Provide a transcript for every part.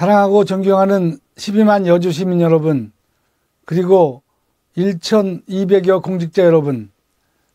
사랑하고 존경하는 12만 여주 시민 여러분, 그리고 1,200여 공직자 여러분,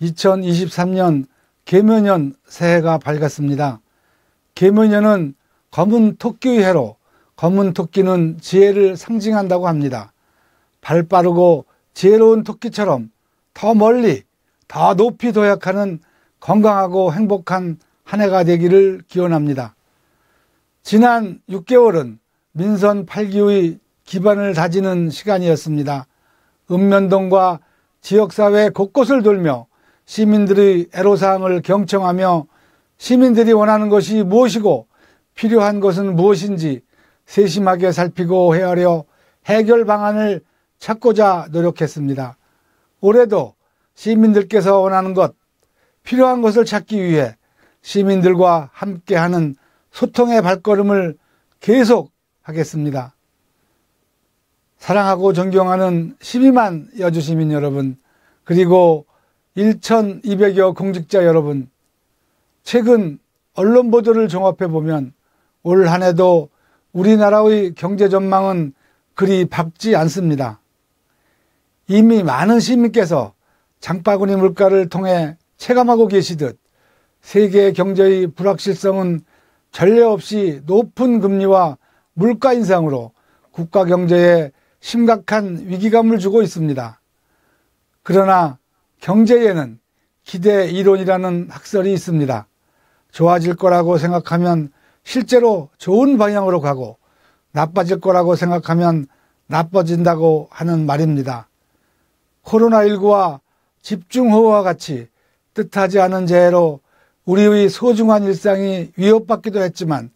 2023년 개묘년 새해가 밝았습니다. 개묘년은 검은 토끼의 해로 검은 토끼는 지혜를 상징한다고 합니다. 발 빠르고 지혜로운 토끼처럼 더 멀리, 더 높이 도약하는 건강하고 행복한 한 해가 되기를 기원합니다. 지난 6개월은 민선 8기의 기반을 다지는 시간이었습니다. 읍면동과 지역사회 곳곳을 돌며 시민들의 애로사항을 경청하며 시민들이 원하는 것이 무엇이고 필요한 것은 무엇인지 세심하게 살피고 헤아려 해결 방안을 찾고자 노력했습니다. 올해도 시민들께서 원하는 것, 필요한 것을 찾기 위해 시민들과 함께하는 소통의 발걸음을 계속 하겠습니다. 사랑하고 존경하는 12만 여주시민 여러분, 그리고 1,200여 공직자 여러분, 최근 언론 보도를 종합해 보면 올 한 해도 우리나라의 경제 전망은 그리 밝지 않습니다. 이미 많은 시민께서 장바구니 물가를 통해 체감하고 계시듯 세계 경제의 불확실성은 전례 없이 높은 금리와 물가 인상으로 국가 경제에 심각한 위기감을 주고 있습니다. 그러나 경제에는 기대 이론이라는 학설이 있습니다. 좋아질 거라고 생각하면 실제로 좋은 방향으로 가고 나빠질 거라고 생각하면 나빠진다고 하는 말입니다. 코로나19와 집중호우와 같이 뜻하지 않은 재해로 우리의 소중한 일상이 위협받기도 했지만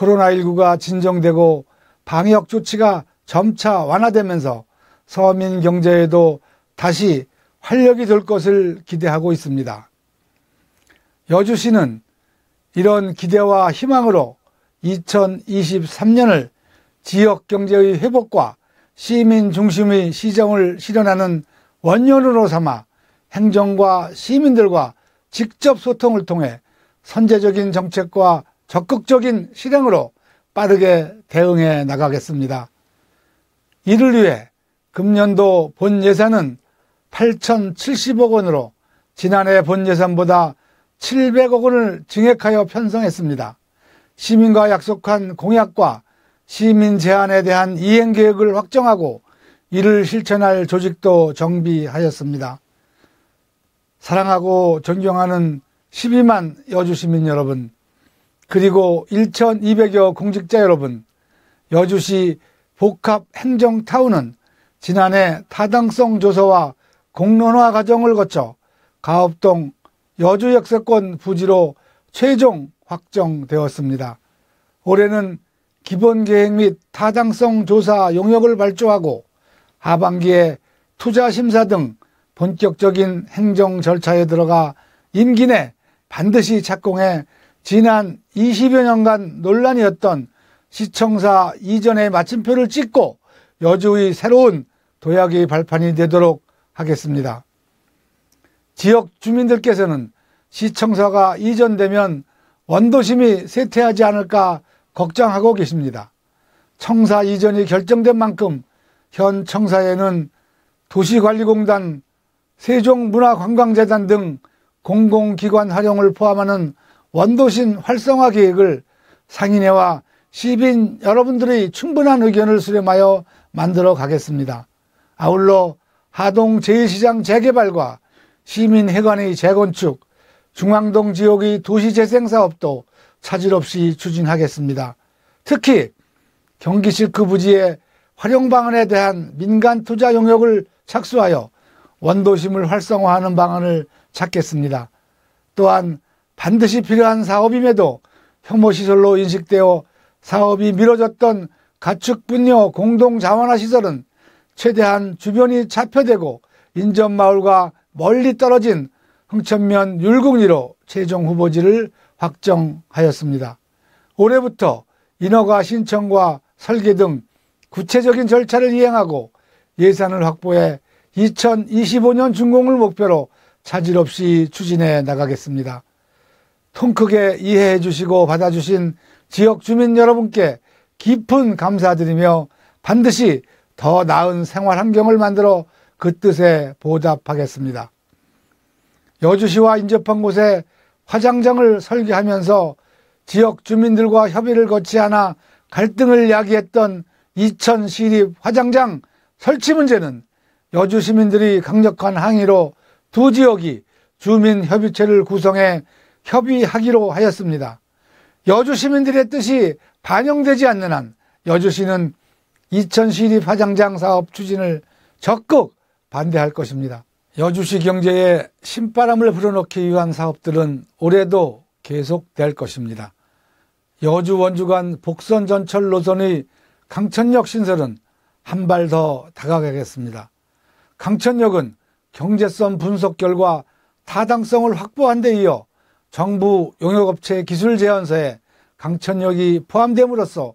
코로나19가 진정되고 방역 조치가 점차 완화되면서 서민 경제에도 다시 활력이 될 것을 기대하고 있습니다. 여주시는 이런 기대와 희망으로 2023년을 지역 경제의 회복과 시민 중심의 시정을 실현하는 원년으로 삼아 행정과 시민들과 직접 소통을 통해 선제적인 정책과 적극적인 실행으로 빠르게 대응해 나가겠습니다. 이를 위해 금년도 본 예산은 8,070억 원으로 지난해 본 예산보다 700억 원을 증액하여 편성했습니다. 시민과 약속한 공약과 시민 제안에 대한 이행 계획을 확정하고 이를 실천할 조직도 정비하였습니다. 사랑하고 존경하는 12만 여주시민 여러분, 그리고 1,200여 공직자 여러분, 여주시 복합행정타운은 지난해 타당성 조사와 공론화 과정을 거쳐 가업동 여주 역세권 부지로 최종 확정되었습니다. 올해는 기본계획 및 타당성 조사 용역을 발주하고 하반기에 투자심사 등 본격적인 행정 절차에 들어가 임기 내 반드시 착공해 지난 20여 년간 논란이었던 시청사 이전의 마침표를 찍고 여주의 새로운 도약의 발판이 되도록 하겠습니다. 지역 주민들께서는 시청사가 이전되면 원도심이 쇠퇴하지 않을까 걱정하고 계십니다. 청사 이전이 결정된 만큼 현 청사에는 도시관리공단, 세종문화관광재단 등 공공기관 활용을 포함하는 원도심 활성화 계획을 상인회와 시민 여러분들의 충분한 의견을 수렴하여 만들어 가겠습니다. 아울러 하동 제2시장 재개발과 시민회관의 재건축, 중앙동 지역의 도시재생사업도 차질없이 추진하겠습니다. 특히 경기 실크 그 부지의 활용 방안에 대한 민간 투자 용역을 착수하여 원도심을 활성화하는 방안을 찾겠습니다. 또한 반드시 필요한 사업임에도 혐오시설로 인식되어 사업이 미뤄졌던 가축분뇨 공동자원화 시설은 최대한 주변이 차표되고 인접마을과 멀리 떨어진 흥천면 율곡리로 최종 후보지를 확정하였습니다. 올해부터 인허가 신청과 설계 등 구체적인 절차를 이행하고 예산을 확보해 2025년 준공을 목표로 차질 없이 추진해 나가겠습니다. 통 크게 이해해 주시고 받아주신 지역 주민 여러분께 깊은 감사드리며 반드시 더 나은 생활 환경을 만들어 그 뜻에 보답하겠습니다. 여주시와 인접한 곳에 화장장을 설계하면서 지역 주민들과 협의를 거치 않아 갈등을 야기했던 이천 시립 화장장 설치 문제는 여주 시민들이 강력한 항의로 두 지역이 주민 협의체를 구성해 협의하기로 하였습니다. 여주 시민들의 뜻이 반영되지 않는 한 여주시는 이천 시립 화장장 사업 추진을 적극 반대할 것입니다. 여주시 경제에 신바람을 불어넣기 위한 사업들은 올해도 계속될 것입니다. 여주 원주간 복선 전철 노선의 강천역 신설은 한 발 더 다가가겠습니다. 강천역은 경제성 분석 결과 타당성을 확보한 데 이어 정부 용역업체 기술제안서에 강천역이 포함됨으로써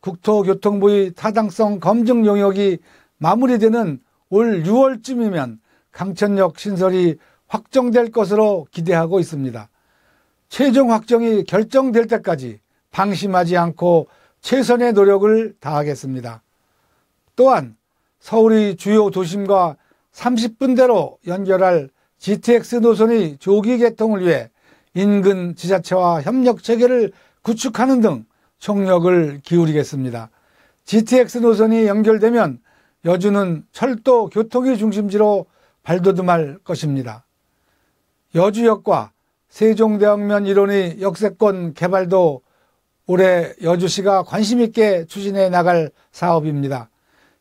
국토교통부의 타당성 검증 용역이 마무리되는 올 6월쯤이면 강천역 신설이 확정될 것으로 기대하고 있습니다. 최종 확정이 결정될 때까지 방심하지 않고 최선의 노력을 다하겠습니다. 또한 서울의 주요 도심과 30분대로 연결할 GTX 노선의 조기 개통을 위해 인근 지자체와 협력 체계를 구축하는 등 총력을 기울이겠습니다. GTX 노선이 연결되면 여주는 철도 교통의 중심지로 발돋움할 것입니다. 여주역과 세종대왕면 이론의 역세권 개발도 올해 여주시가 관심있게 추진해 나갈 사업입니다.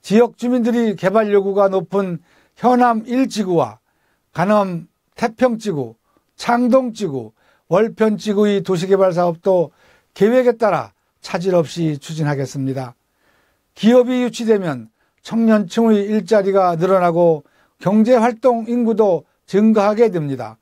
지역 주민들이 개발 요구가 높은 현암 1지구와 간암 태평지구, 창동지구, 월편지구의 도시개발 사업도 계획에 따라 차질 없이 추진하겠습니다. 기업이 유치되면 청년층의 일자리가 늘어나고 경제활동 인구도 증가하게 됩니다.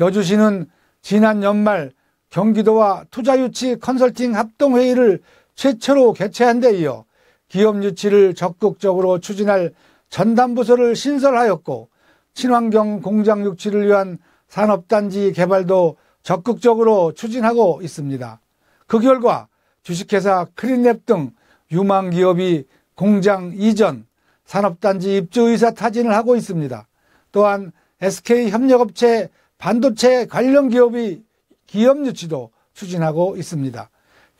여주시는 지난 연말 경기도와 투자유치 컨설팅 합동회의를 최초로 개최한 데 이어 기업 유치를 적극적으로 추진할 전담부서를 신설하였고 친환경 공장 유치를 위한 산업단지 개발도 적극적으로 추진하고 있습니다. 그 결과 주식회사 크린랩 등 유망 기업이 공장 이전, 산업단지 입주 의사 타진을 하고 있습니다. 또한 SK 협력업체 반도체 관련 기업이 기업 유치도 추진하고 있습니다.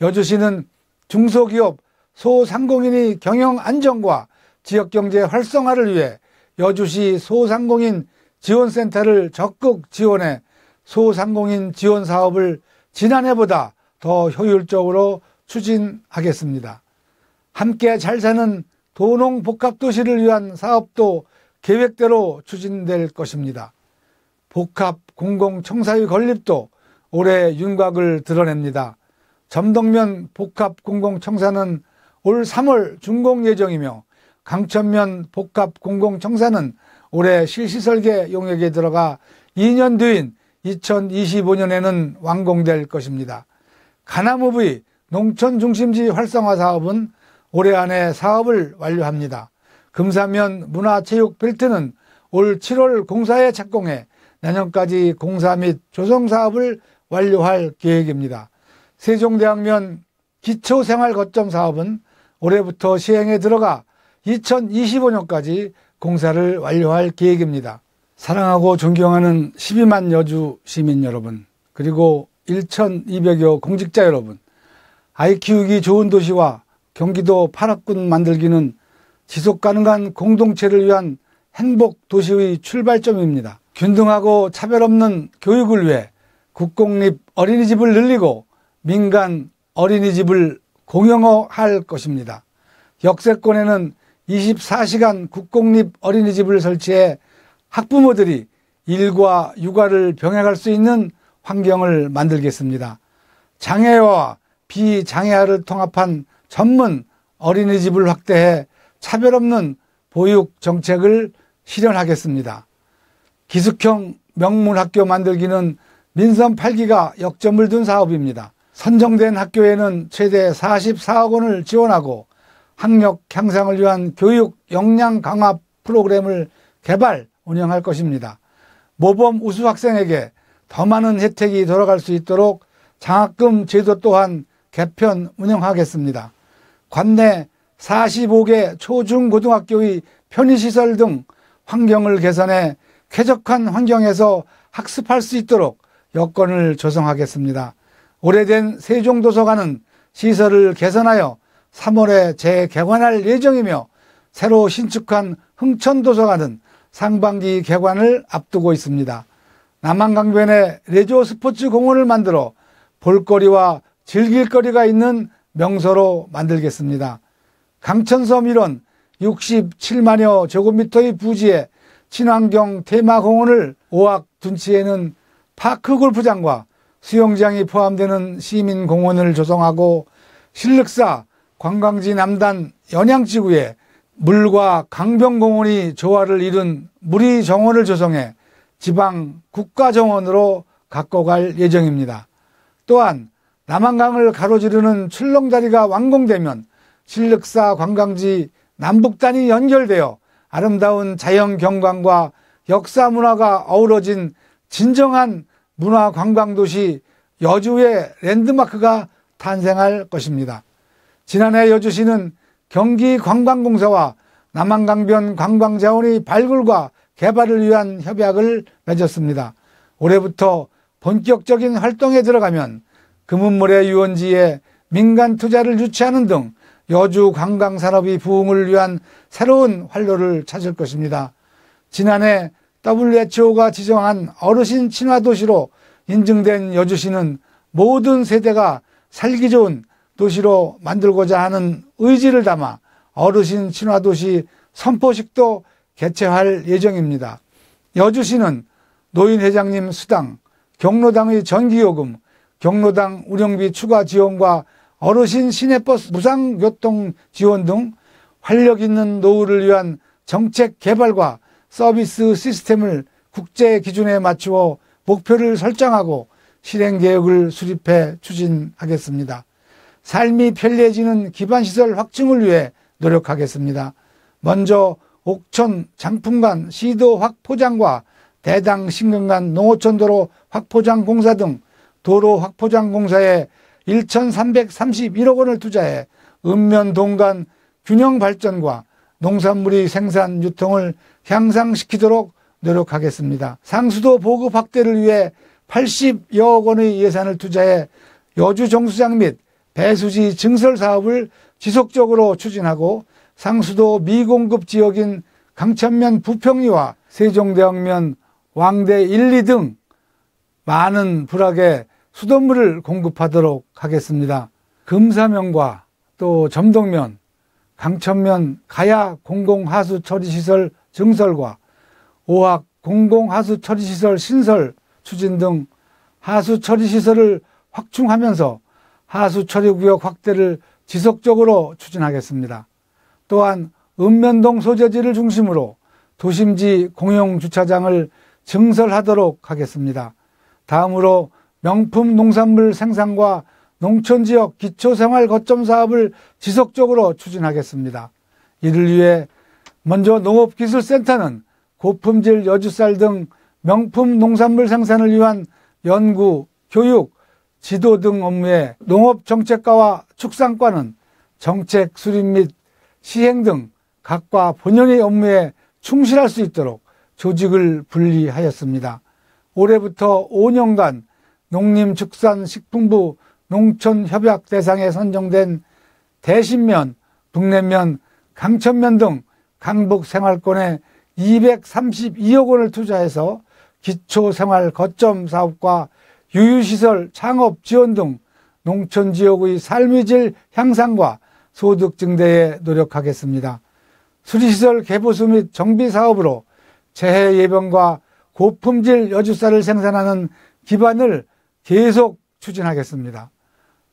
여주시는 중소기업 소상공인이 경영 안정과 지역경제 활성화를 위해 여주시 소상공인 지원센터를 적극 지원해 소상공인 지원 사업을 지난해보다 더 효율적으로 추진하겠습니다. 함께 잘 사는 도농 복합도시를 위한 사업도 계획대로 추진될 것입니다. 복합 공공청사의 건립도 올해 윤곽을 드러냅니다. 점덕면 복합 공공청사는 올 3월 준공 예정이며 강천면 복합 공공청사는 올해 실시설계 용역에 들어가 2년 뒤인 2025년에는 완공될 것입니다. 가나무의 농촌 중심지 활성화 사업은 올해 안에 사업을 완료합니다. 금사면 문화체육 벨트는 올 7월 공사에 착공해 내년까지 공사 및 조성 사업을 완료할 계획입니다. 세종대학면 기초생활거점 사업은 올해부터 시행에 들어가 2025년까지 공사를 완료할 계획입니다. 사랑하고 존경하는 12만 여주 시민 여러분, 그리고 1,200여 공직자 여러분, 아이 키우기 좋은 도시와 경기도 파학군 만들기는 지속 가능한 공동체를 위한 행복 도시의 출발점입니다. 균등하고 차별 없는 교육을 위해 국공립 어린이집을 늘리고 민간 어린이집을 공영화할 것입니다. 역세권에는 24시간 국공립 어린이집을 설치해 학부모들이 일과 육아를 병행할 수 있는 환경을 만들겠습니다. 장애와 비장애아를 통합한 전문 어린이집을 확대해 차별 없는 보육 정책을 실현하겠습니다. 기숙형 명문학교 만들기는 민선 8기가 역점을 둔 사업입니다. 선정된 학교에는 최대 44억 원을 지원하고 학력 향상을 위한 교육 역량 강화 프로그램을 개발, 운영할 것입니다. 모범 우수 학생에게 더 많은 혜택이 돌아갈 수 있도록 장학금 제도 또한 개편 운영하겠습니다. 관내 45개 초중고등학교의 편의시설 등 환경을 개선해 쾌적한 환경에서 학습할 수 있도록 여건을 조성하겠습니다. 오래된 세종도서관은 시설을 개선하여 3월에 재개관할 예정이며 새로 신축한 흥천도서관은 상반기 개관을 앞두고 있습니다. 남한강변에 레저 스포츠 공원을 만들어 볼거리와 즐길거리가 있는 명소로 만들겠습니다. 강천섬 일원 67만여 제곱미터의 부지에 친환경 테마공원을 오악 둔치에는 파크 골프장과 수영장이 포함되는 시민공원을 조성하고 신륵사 관광지 남단 연양지구에 물과 강변공원이 조화를 이룬 무리정원을 조성해 지방 국가정원으로 가꿔갈 예정입니다. 또한 남한강을 가로지르는 출렁다리가 완공되면 실력사 관광지 남북단이 연결되어 아름다운 자연 경관과 역사 문화가 어우러진 진정한 문화 관광도시 여주의 랜드마크가 탄생할 것입니다. 지난해 여주시는 경기관광공사와 남한강변 관광자원의 발굴과 개발을 위한 협약을 맺었습니다. 올해부터 본격적인 활동에 들어가면 금은물의 유원지에 민간 투자를 유치하는 등 여주 관광산업이 부흥을 위한 새로운 활로를 찾을 것입니다. 지난해 WHO가 지정한 어르신 친화도시로 인증된 여주시는 모든 세대가 살기 좋은 도시로 만들고자 하는 의지를 담아 어르신 친화도시 선포식도 개최할 예정입니다. 여주시는 노인회장님 수당, 경로당의 전기요금, 경로당 운영비 추가 지원과 어르신 시내버스 무상교통 지원 등 활력 있는 노후를 위한 정책 개발과 서비스 시스템을 국제 기준에 맞추어 목표를 설정하고 실행 계획을 수립해 추진하겠습니다. 삶이 편리해지는 기반시설 확충을 위해 노력하겠습니다. 먼저 옥천 장풍관 시도 확포장과 대당 신경간 농어촌도로 확포장 공사 등 도로 확포장 공사에 1,331억 원을 투자해 읍면 동간 균형 발전과 농산물의 생산 유통을 향상시키도록 노력하겠습니다. 상수도 보급 확대를 위해 80여억 원의 예산을 투자해 여주 정수장 및 배수지 증설 사업을 지속적으로 추진하고 상수도 미공급 지역인 강천면 부평리와 세종대왕면 왕대 1, 2 등 많은 불악에 수돗물을 공급하도록 하겠습니다. 금사면과 또 점동면, 강천면 가야 공공하수 처리시설 증설과 오학 공공하수 처리시설 신설 추진 등 하수 처리시설을 확충하면서 하수 처리 구역 확대를 지속적으로 추진하겠습니다. 또한 읍면동 소재지를 중심으로 도심지 공용 주차장을 증설하도록 하겠습니다. 다음으로 명품 농산물 생산과 농촌 지역 기초생활 거점 사업을 지속적으로 추진하겠습니다. 이를 위해 먼저 농업기술센터는 고품질 여주쌀 등 명품 농산물 생산을 위한 연구, 교육, 지도 등 업무에 농업정책과와 축산과는 정책 수립 및 시행 등 각과 본연의 업무에 충실할 수 있도록 조직을 분리하였습니다. 올해부터 5년간 농림축산식품부 농촌협약 대상에 선정된 대신면, 북내면, 강천면 등 강북 생활권에 232억 원을 투자해서 기초생활 거점 사업과 유유시설, 창업 지원 등 농촌 지역의 삶의 질 향상과 소득 증대에 노력하겠습니다. 수리시설 개보수 및 정비 사업으로 재해 예방과 고품질 여주쌀을 생산하는 기반을 계속 추진하겠습니다.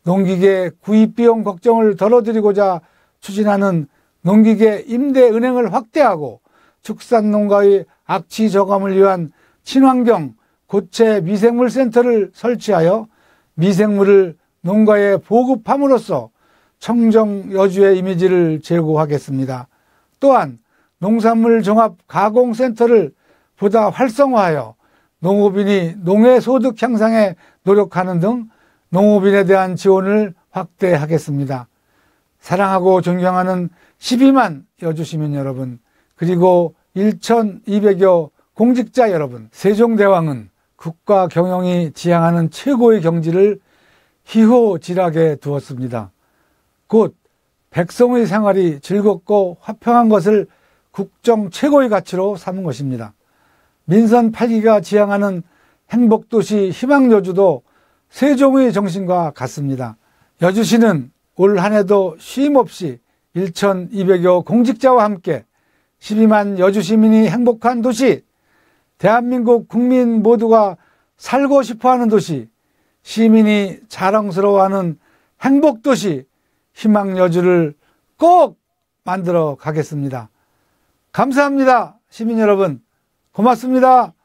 농기계 구입 비용 걱정을 덜어드리고자 추진하는 농기계 임대 은행을 확대하고 축산농가의 악취 저감을 위한 친환경 고체 미생물 센터를 설치하여 미생물을 농가에 보급함으로써 청정 여주의 이미지를 제고하겠습니다. 또한 농산물 종합 가공 센터를 보다 활성화하여 농업인이 농해 소득 향상에 노력하는 등 농업인에 대한 지원을 확대하겠습니다. 사랑하고 존경하는 12만 여주시민 여러분, 그리고 1,200여 공직자 여러분, 세종대왕은 국가 경영이 지향하는 최고의 경지를 희호지락에 두었습니다. 곧 백성의 생활이 즐겁고 화평한 것을 국정 최고의 가치로 삼은 것입니다. 민선 8기가 지향하는 행복도시 희망여주도 세종의 정신과 같습니다. 여주시는 올 한 해도 쉼없이 1,200여 공직자와 함께 12만 여주시민이 행복한 도시 대한민국 국민 모두가 살고 싶어 하는 도시, 시민이 자랑스러워하는 행복 도시, 희망 여주를 꼭 만들어 가겠습니다. 감사합니다. 시민 여러분. 고맙습니다.